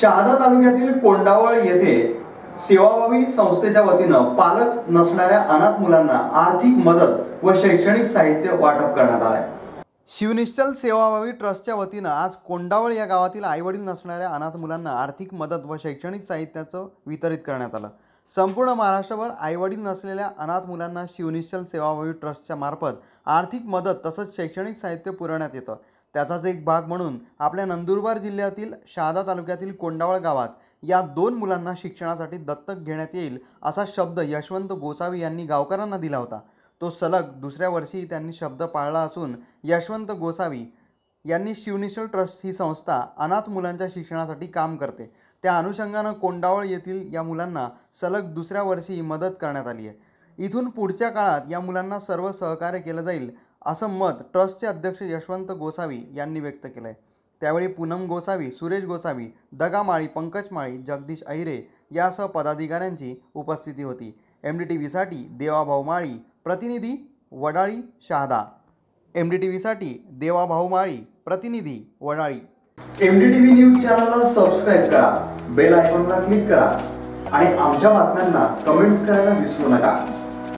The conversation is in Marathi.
शहादा तालुक्यातील कोंडावळ येथे सेवाभावी संस्थेच्या वतीनं पालक नसणाऱ्या अनाथ मुलांना आर्थिक मदत व शैक्षणिक साहित्य वाटप करण्यात आलं शिवनिश्चल सेवाभावी ट्रस्टच्या वतीनं आज कोंडावळ या गावातील आईवडील नसणाऱ्या अनाथ मुलांना आर्थिक मदत व शैक्षणिक साहित्याचं वितरित करण्यात आलं संपूर्ण महाराष्ट्रभर आईवडील नसलेल्या अनाथ मुलांना शिवनिश्चल सेवाभावी ट्रस्टच्या मार्फत आर्थिक मदत तसंच शैक्षणिक साहित्य पुरवण्यात येतं त्याचाच एक भाग म्हणून आपल्या नंदुरबार जिल्ह्यातील शहादा तालुक्यातील कोंडावळ गावात या दोन मुलांना शिक्षणासाठी दत्तक घेण्यात येईल असा शब्द यशवंत गोसावी यांनी गावकऱ्यांना दिला होता तो सलग दुसऱ्या वर्षी त्यांनी शब्द पाळला असून यशवंत गोसावी यांनी शिवनिशल ट्रस्ट ही संस्था अनाथ मुलांच्या शिक्षणासाठी काम करते त्या अनुषंगानं कोंडावळ येथील या मुलांना सलग दुसऱ्या वर्षी मदत करण्यात आली आहे इथून पुढच्या काळात या मुलांना सर्व सहकार्य केलं जाईल असं मत ट्रस्टचे अध्यक्ष यशवंत गोसावी यांनी व्यक्त केलं आहे त्यावेळी पूनम गोसावी सुरेश गोसावी दगा माळी पंकज माळी जगदीश अहिरे यासह पदाधिकाऱ्यांची उपस्थिती होती एम डी टी व्हीसाठी देवाभाऊ माळी प्रतिनिधी Vadali Shahada M D T व्हीसाठी देवाभाऊ माळी प्रतिनिधी Vadali M D T V news चॅनलला सबस्क्राईब करा बेल आयकॉनला क्लिक करा आणि आमच्या बातम्यांना कमेंट्स करायला विसरू नका